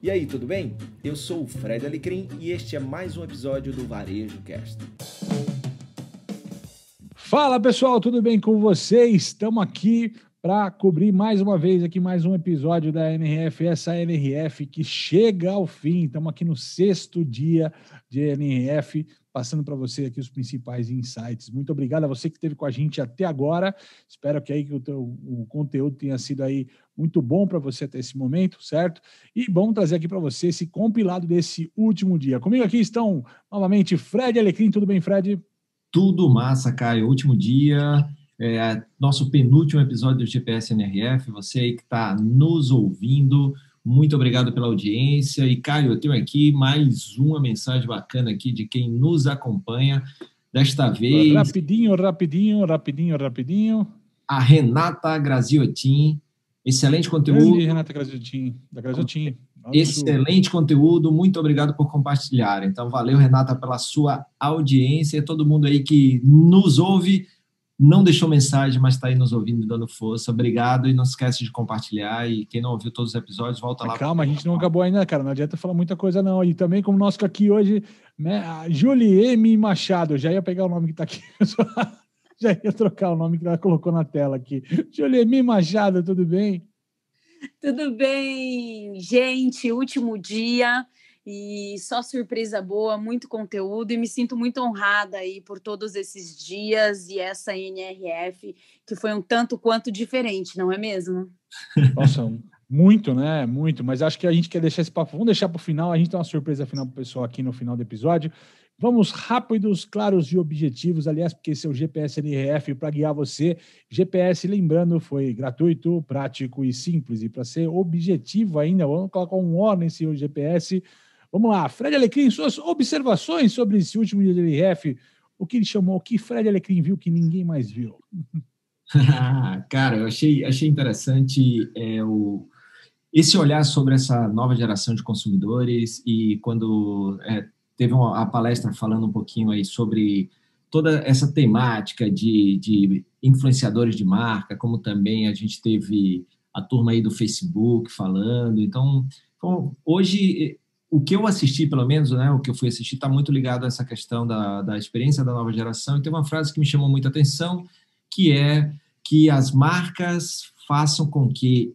E aí, tudo bem? Eu sou o Fred Alecrim e este é mais um episódio do Varejo Cast. Fala pessoal, tudo bem com vocês? Estamos aqui para cobrir mais uma vez aqui mais um episódio da NRF, essa NRF que chega ao fim. Estamos aqui no sexto dia de NRF passando para você aqui os principais insights. Muito obrigado a você que esteve com a gente até agora. Espero que aí que o, teu, o conteúdo tenha sido aí muito bom para você até esse momento, certo? E bom trazer aqui para você esse compilado desse último dia. Comigo aqui estão novamente Fred Alecrim. Tudo bem, Fred? Tudo massa, Caio. Último dia, é, nosso penúltimo episódio do GPS NRF. Você aí que está nos ouvindo, muito obrigado pela audiência. E, Caio, eu tenho aqui mais uma mensagem bacana aqui de quem nos acompanha. Desta vez. Rapidinho, rapidinho, rapidinho, rapidinho. A Renata Graziotin. Excelente conteúdo. Grande Renata Graziotin, da Graziotin. Excelente conteúdo, muito obrigado por compartilhar. Então, valeu, Renata, pela sua audiência, e todo mundo aí que nos ouve não deixou mensagem, mas está aí nos ouvindo dando força. Obrigado e não esquece de compartilhar. E quem não ouviu todos os episódios, volta ah, lá. Calma, a gente não acabou ainda, cara. Não adianta falar muita coisa, não. E também, como nosso aqui hoje, né, Julie M. Machado. Já ia pegar o nome que está aqui. Já ia trocar o nome que ela colocou na tela aqui. Juliemi Machado, tudo bem? Tudo bem, gente. Último dia e só surpresa boa, muito conteúdo e me sinto muito honrada aí por todos esses dias e essa NRF que foi um tanto quanto diferente, não é mesmo? Nossa, muito, né? Muito, mas acho que a gente quer deixar esse papo, vamos deixar para o final, a gente tem uma surpresa final para o pessoal aqui no final do episódio. Vamos rápidos, claros e objetivos, aliás, porque seu é GPS NRF para guiar você. GPS, lembrando, foi gratuito, prático e simples. E para ser objetivo ainda, vamos colocar um O nesse GPS, Vamos lá, Fred Alecrim, suas observações sobre esse último dia do IRF, o que ele chamou, o que Fred Alecrim viu que ninguém mais viu? Cara, eu achei, achei interessante é, o, esse olhar sobre essa nova geração de consumidores e quando é, teve uma, a palestra falando um pouquinho aí sobre toda essa temática de, de influenciadores de marca, como também a gente teve a turma aí do Facebook falando. Então, bom, hoje o que eu assisti, pelo menos, né, o que eu fui assistir, está muito ligado a essa questão da, da experiência da nova geração. E tem uma frase que me chamou muita atenção, que é que as marcas façam com que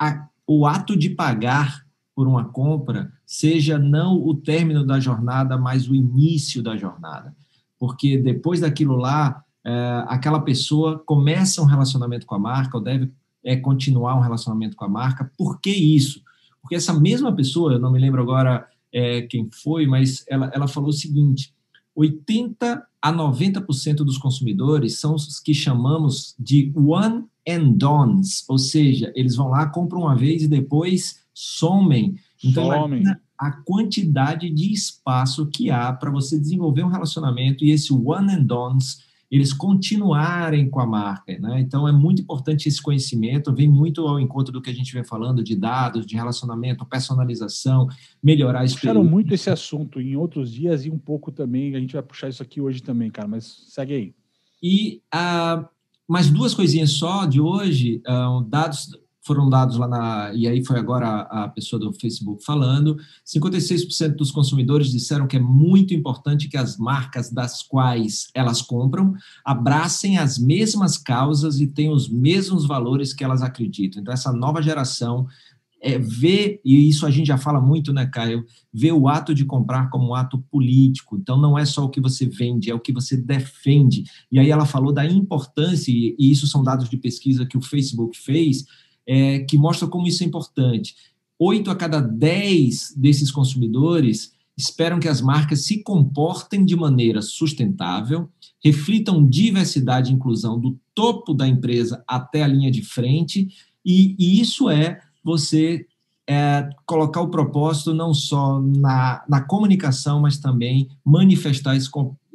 a, o ato de pagar por uma compra seja não o término da jornada, mas o início da jornada. Porque depois daquilo lá, é, aquela pessoa começa um relacionamento com a marca, ou deve é, continuar um relacionamento com a marca. Por que isso? Porque essa mesma pessoa, eu não me lembro agora é, quem foi, mas ela, ela falou o seguinte: 80 a 90% dos consumidores são os que chamamos de one and dons, ou seja, eles vão lá, compram uma vez e depois somem. Então, somem. a quantidade de espaço que há para você desenvolver um relacionamento e esse one and dons eles continuarem com a marca. Né? Então, é muito importante esse conhecimento, vem muito ao encontro do que a gente vem falando de dados, de relacionamento, personalização, melhorar a experiência. Puxaram muito esse assunto em outros dias e um pouco também, a gente vai puxar isso aqui hoje também, cara, mas segue aí. E uh, mais duas coisinhas só de hoje, uh, dados foram dados lá na. E aí foi agora a pessoa do Facebook falando: 56% dos consumidores disseram que é muito importante que as marcas das quais elas compram abracem as mesmas causas e tenham os mesmos valores que elas acreditam. Então, essa nova geração. É, vê, e isso a gente já fala muito, né, Caio? Vê o ato de comprar como um ato político. Então, não é só o que você vende, é o que você defende. E aí ela falou da importância, e isso são dados de pesquisa que o Facebook fez, é, que mostra como isso é importante. Oito a cada dez desses consumidores esperam que as marcas se comportem de maneira sustentável, reflitam diversidade e inclusão do topo da empresa até a linha de frente, e, e isso é você é, colocar o propósito não só na, na comunicação, mas também manifestar esse,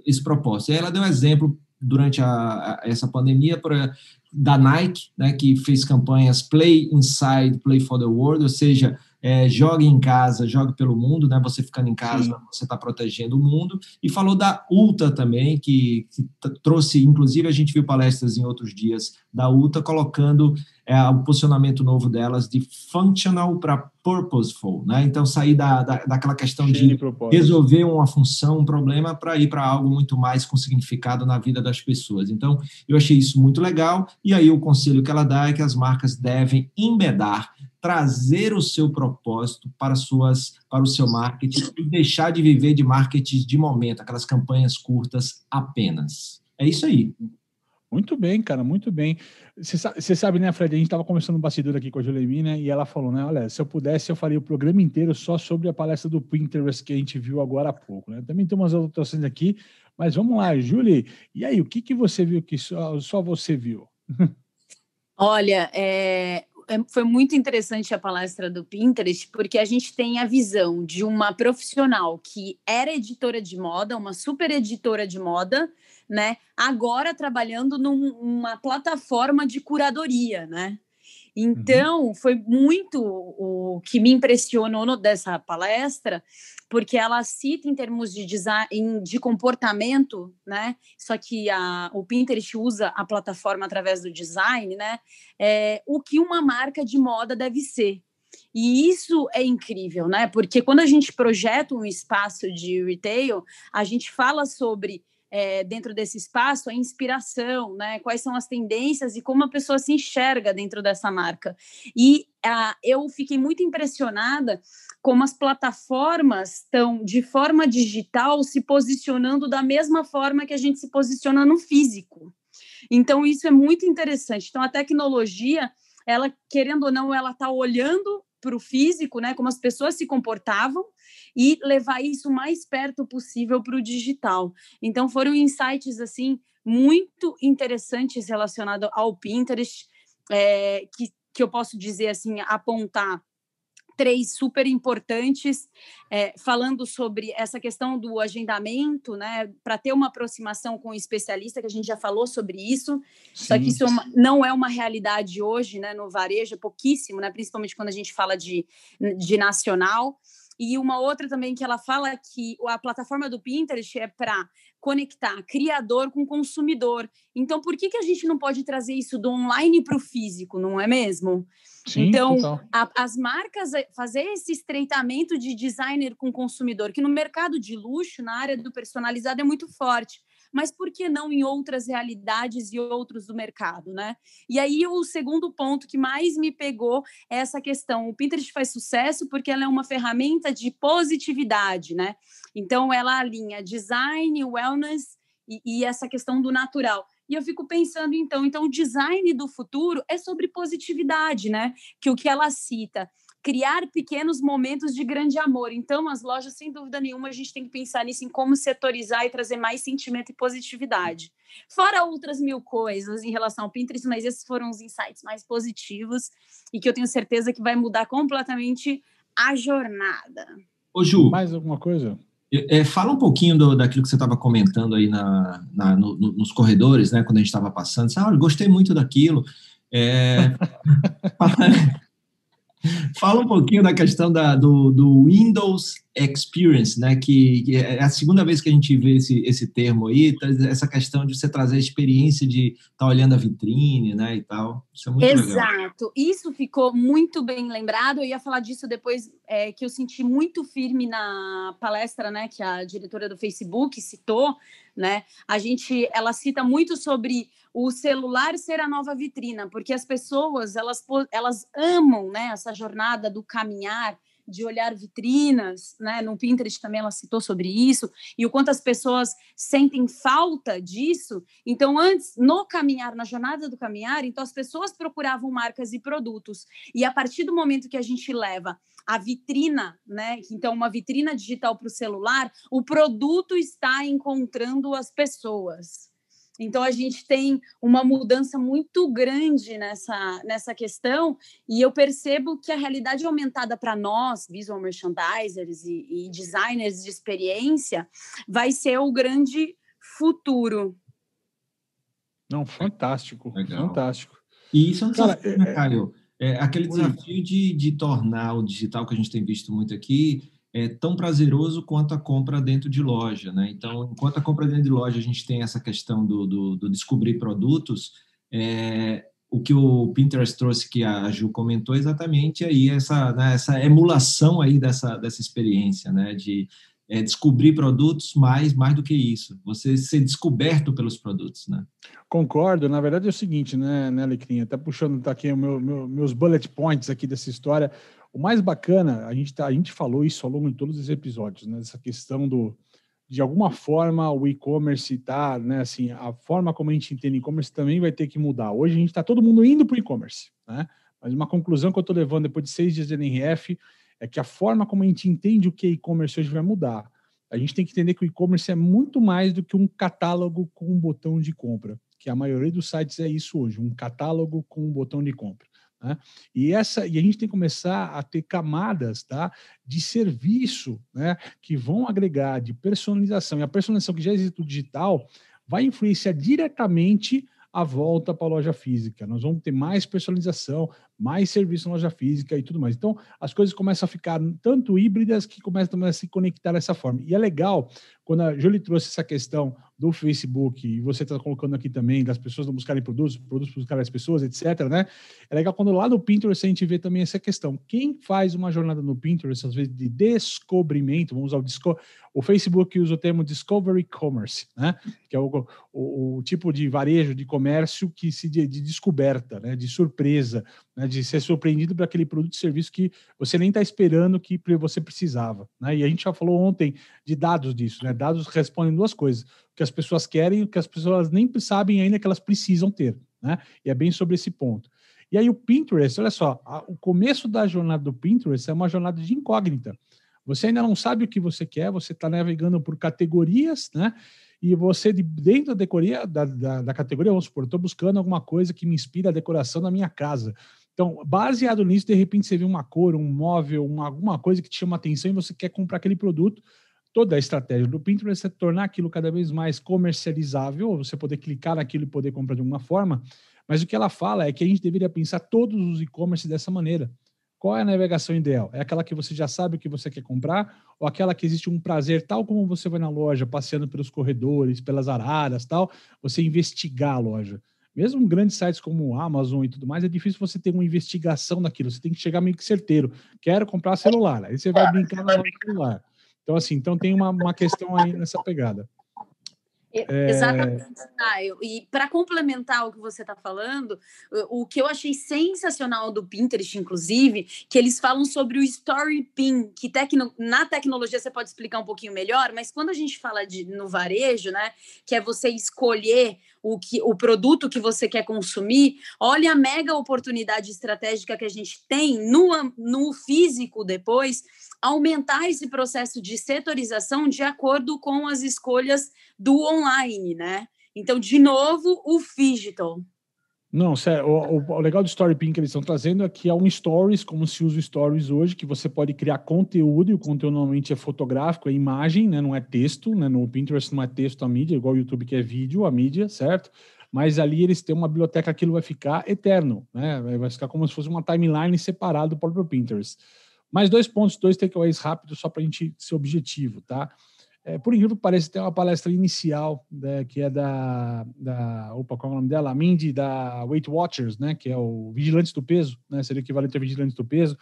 esse propósito. E ela deu um exemplo durante a, a, essa pandemia para da Nike, né, que fez campanhas Play Inside, Play for the World, ou seja, é, jogue em casa, jogue pelo mundo, né? Você ficando em casa, Sim. você está protegendo o mundo. E falou da UTA também, que, que trouxe, inclusive, a gente viu palestras em outros dias da UTA colocando é, o posicionamento novo delas de functional para purposeful, né? Então sair da, da, daquela questão Cheio de, de resolver uma função, um problema, para ir para algo muito mais com significado na vida das pessoas. Então eu achei isso muito legal e aí o conselho que ela dá é que as marcas devem embedar trazer o seu propósito para suas para o seu marketing e deixar de viver de marketing de momento, aquelas campanhas curtas apenas. É isso aí. Muito bem, cara, muito bem. Você sabe, né, Fred? A gente estava conversando um bastidor aqui com a Julemir, né? E ela falou, né? Olha, se eu pudesse, eu faria o programa inteiro só sobre a palestra do Pinterest que a gente viu agora há pouco, né? Também tem umas anotações aqui, mas vamos lá, Julie. E aí, o que, que você viu que só, só você viu? Olha, é, é, foi muito interessante a palestra do Pinterest, porque a gente tem a visão de uma profissional que era editora de moda, uma super editora de moda, né? Agora trabalhando numa plataforma de curadoria, né? Uhum. Então, uhum. foi muito o que me impressionou no, dessa palestra, porque ela cita em termos de design, de comportamento, né? Só que a, o Pinterest usa a plataforma através do design, né? É, o que uma marca de moda deve ser. E isso é incrível, né? Porque quando a gente projeta um espaço de retail, a gente fala sobre é, dentro desse espaço é inspiração, né? Quais são as tendências e como a pessoa se enxerga dentro dessa marca. E ah, eu fiquei muito impressionada como as plataformas estão, de forma digital, se posicionando da mesma forma que a gente se posiciona no físico. Então, isso é muito interessante. Então, a tecnologia, ela, querendo ou não, ela está olhando para o físico, né? Como as pessoas se comportavam e levar isso o mais perto possível para o digital. Então foram insights assim muito interessantes relacionados ao Pinterest, é, que, que eu posso dizer assim, apontar três super importantes, é, falando sobre essa questão do agendamento, né, para ter uma aproximação com o especialista, que a gente já falou sobre isso, Sim. só que isso é não é uma realidade hoje, né, no varejo, é pouquíssimo, né, principalmente quando a gente fala de, de nacional, e uma outra também que ela fala que a plataforma do Pinterest é para conectar criador com consumidor. Então, por que, que a gente não pode trazer isso do online para o físico, não é mesmo? Sim, então, A, as marcas eh, fazer esse estreitamento de designer com consumidor, que no mercado de luxo, na área do personalizado, é muito forte mas por que não em outras realidades e outros do mercado, né? E aí o segundo ponto que mais me pegou é essa questão. O Pinterest faz sucesso porque ela é uma ferramenta de positividade, né? Então ela alinha design, wellness e, e essa questão do natural. E eu fico pensando então, então o design do futuro é sobre positividade, né? Que o que ela cita criar pequenos momentos de grande amor. Então, as lojas, sem dúvida nenhuma, a gente tem que pensar nisso, em como setorizar e trazer mais sentimento e positividade. Fora outras mil coisas em relação ao Pinterest, mas esses foram os insights mais positivos e que eu tenho certeza que vai mudar completamente a jornada. Ô, Ju. Mais alguma coisa? É, é fala um pouquinho do, daquilo que você estava comentando aí na, na no, nos corredores, né? Quando a gente estava passando. Você, ah, gostei muito daquilo. É... Fala um pouquinho da questão da, do, do Windows Experience, né? Que, que, é, é a segunda vez que a gente vê esse, esse termo aí, essa questão de você trazer a experiência de estar tá olhando a vitrine, né? E tal. Isso é muito Exato. Legal. Isso ficou muito bem lembrado. Eu ia falar disso depois é, que eu senti muito firme na palestra, né? Que a diretora do Facebook citou, né? A gente, ela cita muito sobre o celular ser a nova vitrina, porque as pessoas elas, elas amam né, essa jornada do caminhar, de olhar vitrinas, né? No Pinterest também ela citou sobre isso, e o quanto as pessoas sentem falta disso. Então, antes, no caminhar, na jornada do caminhar, então as pessoas procuravam marcas e produtos. E a partir do momento que a gente leva a vitrina, né? Então, uma vitrina digital para o celular, o produto está encontrando as pessoas. Então a gente tem uma mudança muito grande nessa, nessa questão, e eu percebo que a realidade aumentada para nós, visual merchandisers e, e designers de experiência, vai ser o grande futuro. Não, fantástico, Legal. fantástico. E isso é um desafio, Cara, né, é, é, Caio? É, é aquele desafio de, de tornar o digital que a gente tem visto muito aqui é tão prazeroso quanto a compra dentro de loja, né? Então, enquanto a compra dentro de loja a gente tem essa questão do, do, do descobrir produtos, é, o que o Pinterest trouxe que a Ju comentou exatamente aí essa né, essa emulação aí dessa dessa experiência, né? De é, descobrir produtos, mais mais do que isso, você ser descoberto pelos produtos, né? Concordo. Na verdade é o seguinte, né, né Alecrim? Até puxando tá aqui meu, meu, meus bullet points aqui dessa história. O mais bacana, a gente, tá, a gente falou isso ao longo de todos os episódios, né? Essa questão do, de alguma forma, o e-commerce está, né? Assim, a forma como a gente entende e-commerce também vai ter que mudar. Hoje a gente está todo mundo indo para o e-commerce, né? Mas uma conclusão que eu estou levando depois de seis dias de NRF é que a forma como a gente entende o que é e-commerce hoje vai mudar. A gente tem que entender que o e-commerce é muito mais do que um catálogo com um botão de compra, que a maioria dos sites é isso hoje, um catálogo com um botão de compra. Né? E essa e a gente tem que começar a ter camadas tá? de serviço né? que vão agregar de personalização. E a personalização que já existe no digital vai influenciar diretamente a volta para a loja física. Nós vamos ter mais personalização, mais serviço na loja física e tudo mais. Então, as coisas começam a ficar tanto híbridas que começam a se conectar dessa forma. E é legal quando a Julie trouxe essa questão do Facebook e você está colocando aqui também das pessoas não buscarem produtos, produtos buscarem as pessoas, etc. Né? É legal quando lá no Pinterest a gente vê também essa questão. Quem faz uma jornada no Pinterest, às vezes de descobrimento, vamos usar o disco, o Facebook usa o termo discovery commerce, né? Que é o, o, o tipo de varejo de comércio que se de, de descoberta, né? De surpresa né, de ser surpreendido por aquele produto e serviço que você nem está esperando que você precisava. Né? E a gente já falou ontem de dados disso. Né? Dados respondem duas coisas: o que as pessoas querem e o que as pessoas nem sabem ainda que elas precisam ter. Né? E é bem sobre esse ponto. E aí o Pinterest, olha só, a, o começo da jornada do Pinterest é uma jornada de incógnita. Você ainda não sabe o que você quer, você está navegando por categorias, né? e você dentro da, decoria, da, da, da categoria, vamos supor, estou buscando alguma coisa que me inspira a decoração da minha casa. Então, baseado nisso, de repente você vê uma cor, um móvel, uma, alguma coisa que te chama atenção e você quer comprar aquele produto. Toda a estratégia do Pinterest é tornar aquilo cada vez mais comercializável, você poder clicar naquilo e poder comprar de alguma forma. Mas o que ela fala é que a gente deveria pensar todos os e-commerce dessa maneira. Qual é a navegação ideal? É aquela que você já sabe o que você quer comprar ou aquela que existe um prazer, tal como você vai na loja, passeando pelos corredores, pelas araras, tal, você investigar a loja. Mesmo grandes sites como Amazon e tudo mais, é difícil você ter uma investigação naquilo. Você tem que chegar meio que certeiro. Quero comprar celular. Aí você vai brincar no celular. Então, assim, então tem uma, uma questão aí nessa pegada. É... Exatamente, Nayo. E para complementar o que você está falando, o que eu achei sensacional do Pinterest, inclusive, que eles falam sobre o Story Pin, que tecno... na tecnologia você pode explicar um pouquinho melhor, mas quando a gente fala de no varejo, né, que é você escolher o, que, o produto que você quer consumir, olha a mega oportunidade estratégica que a gente tem no, no físico depois, aumentar esse processo de setorização de acordo com as escolhas do online, né? Então, de novo, o digital. Não, sério, o, o legal do Story Pin que eles estão trazendo é que é um Stories, como se usa o Stories hoje, que você pode criar conteúdo, e o conteúdo normalmente é fotográfico, é imagem, né, não é texto, né, no Pinterest não é texto a mídia, igual o YouTube que é vídeo a mídia, certo? Mas ali eles têm uma biblioteca, aquilo vai ficar eterno, né, vai ficar como se fosse uma timeline separada do próprio Pinterest. Mais dois pontos, dois takeaways rápidos, só para a gente ser objetivo, tá? É, por incrível que pareça, tem uma palestra inicial né, que é da, da. Opa, qual é o nome dela? A Mindy, da Weight Watchers, né? Que é o Vigilantes do Peso, né? Seria o equivalente a Vigilantes do Peso.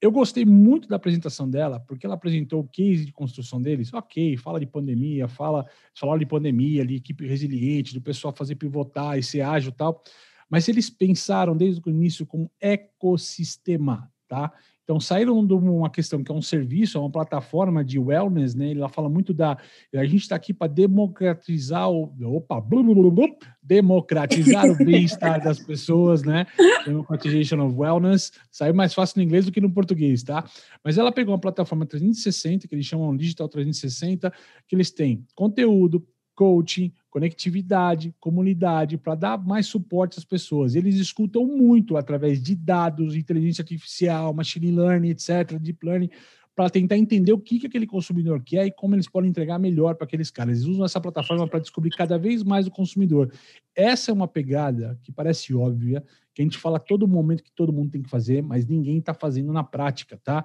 Eu gostei muito da apresentação dela, porque ela apresentou o case de construção deles. Ok, fala de pandemia, fala, falaram de pandemia, de equipe resiliente, do pessoal fazer pivotar e ser ágil e tal. Mas eles pensaram desde o início como ecossistema, tá? Então, saíram de uma questão que é um serviço, é uma plataforma de wellness, né? Ela fala muito da. A gente está aqui para democratizar o. Opa! blum, blum, blum, democratizar o bem-estar das pessoas, né? Democratization of Wellness. Saiu mais fácil no inglês do que no português, tá? Mas ela pegou uma plataforma 360, que eles chamam Digital 360, que eles têm conteúdo, coaching, conectividade, comunidade, para dar mais suporte às pessoas. Eles escutam muito através de dados, inteligência artificial, machine learning, etc., deep learning, para tentar entender o que, que aquele consumidor quer e como eles podem entregar melhor para aqueles caras. Eles usam essa plataforma para descobrir cada vez mais o consumidor. Essa é uma pegada que parece óbvia, que a gente fala todo momento que todo mundo tem que fazer, mas ninguém está fazendo na prática, tá?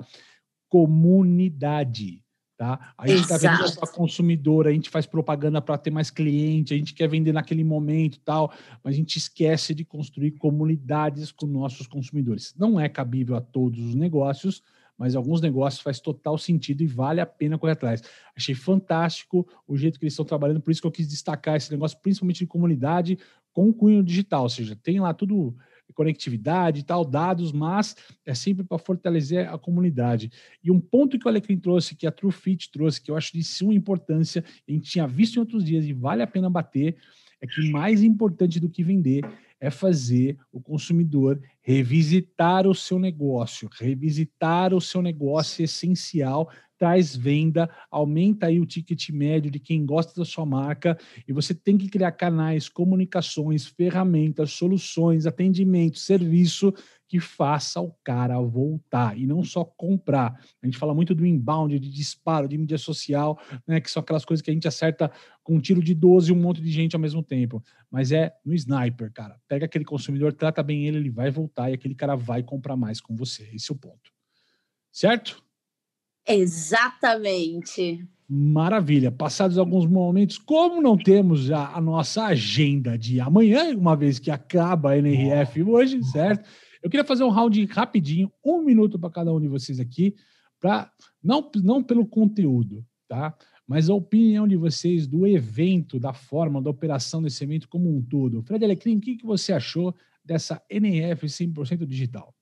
Comunidade Tá? A gente está vendendo para é consumidor, a gente faz propaganda para ter mais cliente, a gente quer vender naquele momento tal, mas a gente esquece de construir comunidades com nossos consumidores. Não é cabível a todos os negócios, mas alguns negócios faz total sentido e vale a pena correr atrás. Achei fantástico o jeito que eles estão trabalhando, por isso que eu quis destacar esse negócio, principalmente de comunidade, com o cunho digital, ou seja, tem lá tudo conectividade e tal, dados, mas é sempre para fortalecer a comunidade. E um ponto que o Alecrim trouxe, que a TrueFit trouxe, que eu acho de suma importância, a gente tinha visto em outros dias e vale a pena bater, é que mais importante do que vender é fazer o consumidor revisitar o seu negócio. Revisitar o seu negócio é essencial, traz venda, aumenta aí o ticket médio de quem gosta da sua marca e você tem que criar canais, comunicações, ferramentas, soluções, atendimento, serviço que faça o cara voltar e não só comprar. A gente fala muito do inbound, de disparo, de mídia social, né, que são aquelas coisas que a gente acerta com um tiro de 12 um monte de gente ao mesmo tempo. Mas é no sniper, cara. Pega aquele consumidor, trata bem ele, ele vai voltar voltar e aquele cara vai comprar mais com você. Esse é o ponto. Certo? Exatamente. Maravilha. Passados alguns momentos, como não temos a nossa agenda de amanhã, uma vez que acaba a NRF hoje, certo? Eu queria fazer um round rapidinho, um minuto para cada um de vocês aqui, para não, não pelo conteúdo, tá? Mas a opinião de vocês do evento, da forma, da operação desse evento como um todo. Fred Alecrim, o que, que você achou? dessa NF 100% digital?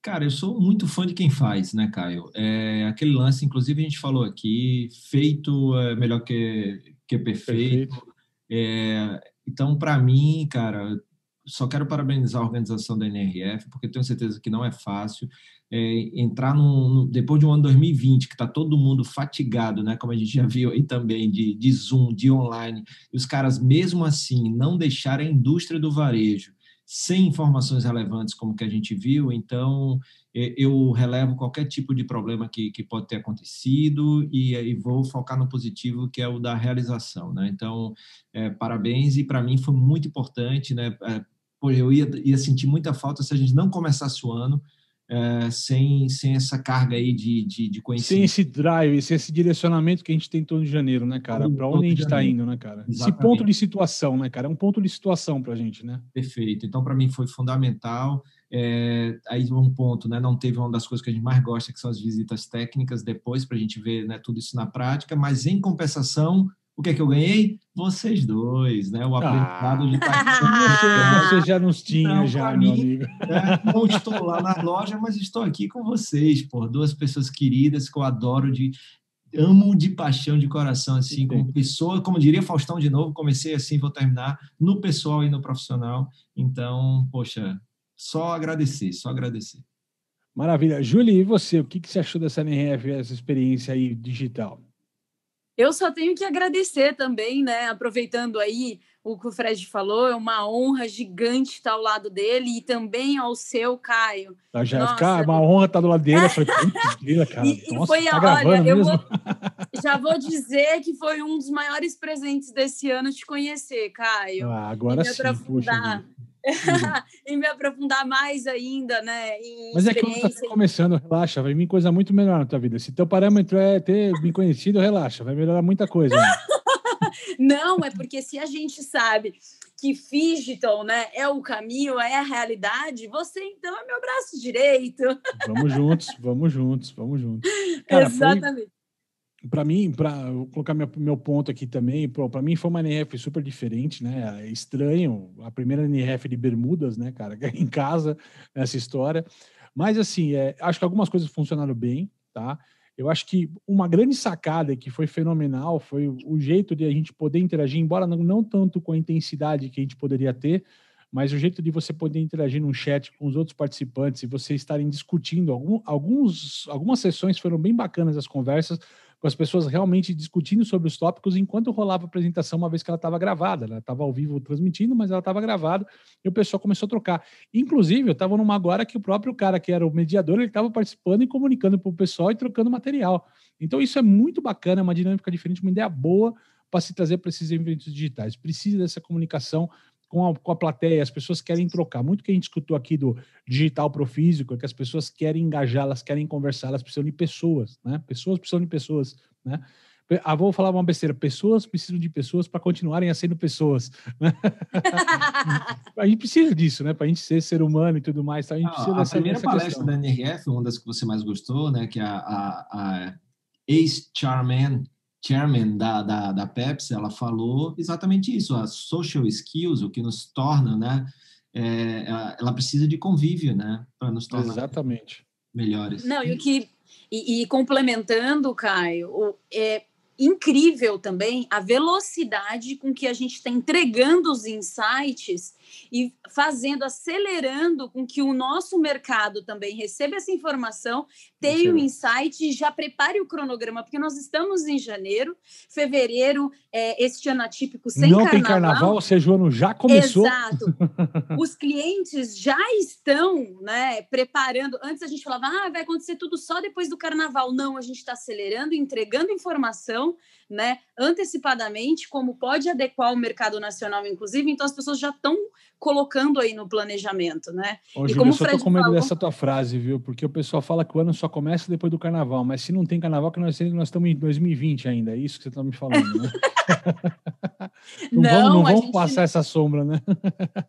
Cara, eu sou muito fã de quem faz, né, Caio? É, aquele lance, inclusive, a gente falou aqui, feito é melhor que, que perfeito. perfeito. É, então, para mim, cara, só quero parabenizar a organização da NRF, porque tenho certeza que não é fácil. É, entrar num, no, depois de um ano 2020, que está todo mundo fatigado, né? Como a gente já viu aí também, de, de Zoom, de online, e os caras, mesmo assim, não deixar a indústria do varejo sem informações relevantes como que a gente viu, então eu relevo qualquer tipo de problema que, que pode ter acontecido e, e vou focar no positivo, que é o da realização. Né? Então, é, parabéns, e para mim foi muito importante, né? É, eu ia, ia sentir muita falta se a gente não começasse o ano eh, sem, sem essa carga aí de, de, de conhecimento. Sem esse drive, sem esse direcionamento que a gente tem todo de janeiro, né, cara? Para onde a gente está indo, né, cara? Exatamente. Esse ponto de situação, né, cara? É um ponto de situação para a gente, né? Perfeito. Então, para mim, foi fundamental. É, aí um ponto, né? Não teve uma das coisas que a gente mais gosta, que são as visitas técnicas depois para a gente ver, né, tudo isso na prática. Mas em compensação, o que é que eu ganhei? Vocês dois, né? O aprendizado ah. de estar aqui. Você, já nos então, tinha, já, meu amigo. Né? Não estou lá na loja, mas estou aqui com vocês, por duas pessoas queridas que eu adoro de amo de paixão, de coração, assim, Entendi. como pessoa, como diria Faustão de novo, comecei assim, vou terminar no pessoal e no profissional. Então, poxa, só agradecer, só agradecer. Maravilha. Júlia, e você, o que, que você achou dessa NRF, essa experiência aí digital? Eu só tenho que agradecer também, né? Aproveitando aí o que o Fred falou, é uma honra gigante estar ao lado dele e também ao seu, Caio. Já Jéssica, é uma honra estar do lado dele. Eu falei, mentira, cara. E, Nossa, foi, tá olha, mesmo? eu vou, já vou dizer que foi um dos maiores presentes desse ano te conhecer, Caio. Ah, agora sim, puxa, Uhum. e me aprofundar mais ainda, né? Em Mas é que você está começando, relaxa, vai vir coisa muito melhor na tua vida. Se teu parâmetro é ter me conhecido, relaxa, vai melhorar muita coisa. Né? Não, é porque se a gente sabe que digital, né, é o caminho, é a realidade, você então é meu braço direito. Vamos juntos, vamos juntos, vamos juntos. Cara, Exatamente. Foi para mim, para colocar meu, meu ponto aqui também, para mim foi uma NRF super diferente, né? É estranho, a primeira NRF de Bermudas, né, cara, em casa, nessa história. Mas, assim, é, acho que algumas coisas funcionaram bem, tá? Eu acho que uma grande sacada que foi fenomenal foi o jeito de a gente poder interagir, embora não, não tanto com a intensidade que a gente poderia ter, mas o jeito de você poder interagir num chat com os outros participantes e você estarem discutindo. Algum, alguns, algumas sessões foram bem bacanas as conversas, com as pessoas realmente discutindo sobre os tópicos enquanto rolava a apresentação, uma vez que ela estava gravada. Né? Ela estava ao vivo transmitindo, mas ela estava gravada e o pessoal começou a trocar. Inclusive, eu estava numa agora que o próprio cara que era o mediador, ele estava participando e comunicando para o pessoal e trocando material. Então, isso é muito bacana, é uma dinâmica diferente, uma ideia boa para se trazer para esses eventos digitais. Precisa dessa comunicação com a, com a plateia, as pessoas querem trocar. Muito que a gente escutou aqui do digital para o físico é que as pessoas querem engajar, elas querem conversar, elas precisam de pessoas, né? Pessoas precisam de pessoas, né? Ah, vou falar uma besteira. Pessoas precisam de pessoas para continuarem sendo pessoas. Né? a gente precisa disso, né? Para a gente ser ser humano e tudo mais. Tá? A, gente precisa ah, a primeira palestra questão. da NRF, uma das que você mais gostou, né? Que é a, a, a Ace Charman chairman da, da, da Pepsi, ela falou exatamente isso, as social skills, o que nos torna, né? É, é ela, precisa de convívio, né? Para nos tornar exatamente. melhores. Não, e o que... E, e complementando, Caio, o, é, incrível também a velocidade com que a gente está entregando os insights e fazendo, acelerando com que o nosso mercado também receba essa informação tenha o um insight e já prepare o cronograma, porque nós estamos em janeiro, fevereiro, é, este ano atípico sem Não carnaval. Não tem carnaval, ou seja, o ano já começou. Exato. Os clientes já estão né, preparando. Antes a gente falava, ah, vai acontecer tudo só depois do carnaval. Não, a gente está acelerando, entregando informação né, antecipadamente, como pode adequar o mercado nacional, inclusive. Então as pessoas já estão colocando aí no planejamento, né? Ô, e como eu só estou com medo falou... dessa tua frase, viu? Porque o pessoal fala que o ano só começa depois do carnaval, mas se não tem carnaval, que nós, nós estamos em 2020 ainda, é isso que você está me falando, né? não, não, vamos, não vamos passar essa sombra, né?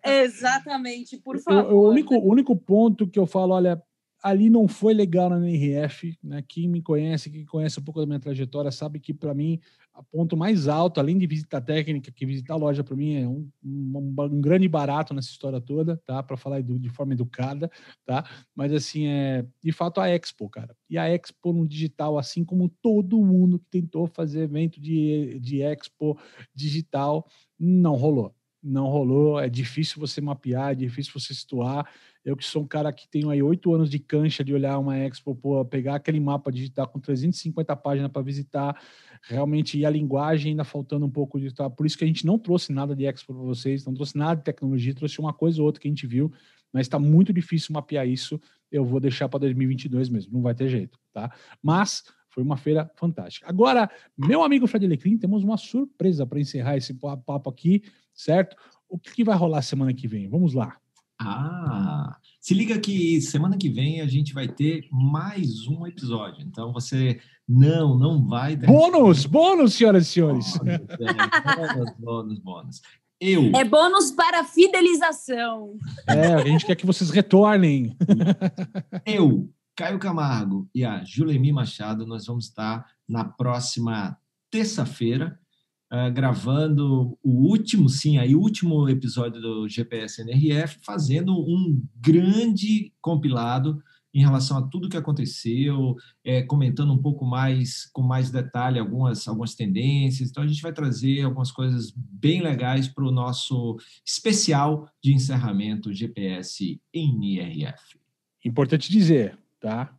Exatamente, por favor. O, o, único, o único ponto que eu falo, olha, ali não foi legal na NRF. Né? Quem me conhece, quem conhece um pouco da minha trajetória, sabe que para mim, a ponto mais alto, além de visita técnica, que visitar a loja para mim é um, um, um, grande barato nessa história toda, tá? Para falar de, de forma educada, tá? Mas assim, é de fato a Expo, cara. E a Expo no digital, assim como todo mundo que tentou fazer evento de, de Expo digital, não rolou não rolou, é difícil você mapear, é difícil você situar. Eu que sou um cara que tenho aí oito anos de cancha de olhar uma expo, pô, pegar aquele mapa digital com 350 páginas para visitar, realmente, e a linguagem ainda faltando um pouco de... Tá? Por isso que a gente não trouxe nada de expo para vocês, não trouxe nada de tecnologia, trouxe uma coisa ou outra que a gente viu, mas está muito difícil mapear isso, eu vou deixar para 2022 mesmo, não vai ter jeito, tá? Mas foi uma feira fantástica. Agora, meu amigo Fred Leclin, temos uma surpresa para encerrar esse papo aqui certo? O que vai rolar semana que vem? Vamos lá. Ah, se liga que semana que vem a gente vai ter mais um episódio. Então você não, não vai. Ter... Bônus, bônus, senhoras e senhores. Bônus, é, bônus, bônus, bônus. Eu. É bônus para fidelização. É, a gente quer que vocês retornem. Eu, Caio Camargo e a Julemi Machado, nós vamos estar na próxima terça-feira uh, gravando o último, sim, aí o último episódio do GPS NRF, fazendo um grande compilado em relação a tudo que aconteceu, é, comentando um pouco mais, com mais detalhe, algumas, algumas tendências. Então, a gente vai trazer algumas coisas bem legais para o nosso especial de encerramento GPS NRF. Importante dizer, tá?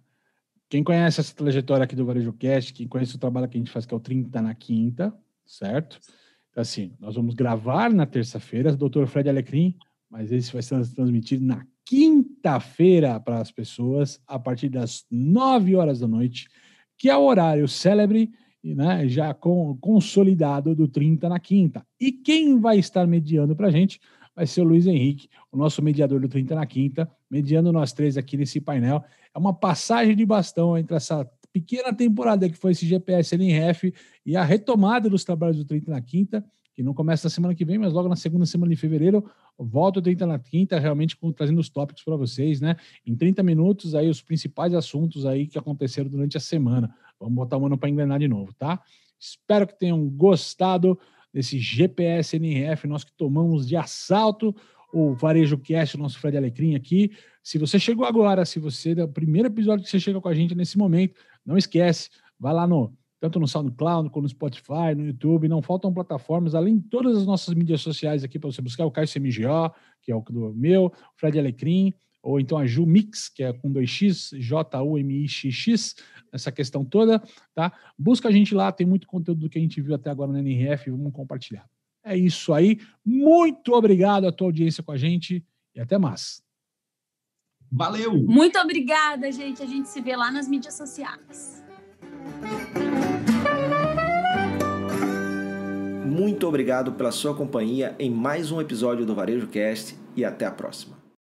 Quem conhece essa trajetória aqui do Varejo Cast, quem conhece o trabalho que a gente faz, que é o 30 na Quinta, certo? Então, assim, nós vamos gravar na terça-feira, doutor Fred Alecrim, mas esse vai ser transmitido na quinta-feira para as pessoas, a partir das nove horas da noite, que é o horário célebre, né, já com, consolidado do 30 na quinta. E quem vai estar mediando para a gente vai ser o Luiz Henrique, o nosso mediador do 30 na quinta, mediando nós três aqui nesse painel. É uma passagem de bastão entre essa pequena temporada que foi esse GPS ali em ref e a retomada dos trabalhos do 30 na quinta, que não começa na semana que vem, mas logo na segunda semana de fevereiro, volta o 30 na quinta, realmente com, trazendo os tópicos para vocês, né? Em 30 minutos, aí os principais assuntos aí que aconteceram durante a semana. Vamos botar o mano para engrenar de novo, tá? Espero que tenham gostado desse GPS NRF, nós que tomamos de assalto o Varejo Cast, o nosso Fred Alecrim aqui. Se você chegou agora, se você é o primeiro episódio que você chega com a gente nesse momento, não esquece, vai lá no tanto no SoundCloud, como no Spotify, no YouTube, não faltam plataformas, além de todas as nossas mídias sociais aqui para você buscar o Caio CMGO, que é o do meu, o Fred Alecrim, ou então a Ju Mix, que é com 2x, J-U-M-I-X-X, essa questão toda, tá? Busca a gente lá, tem muito conteúdo do que a gente viu até agora na NRF, vamos compartilhar. É isso aí. Muito obrigado a tua audiência com a gente e até mais. Valeu! Muito obrigada, gente. A gente se vê lá nas mídias sociais. Muito obrigado pela sua companhia em mais um episódio do Varejo Cast e até a próxima.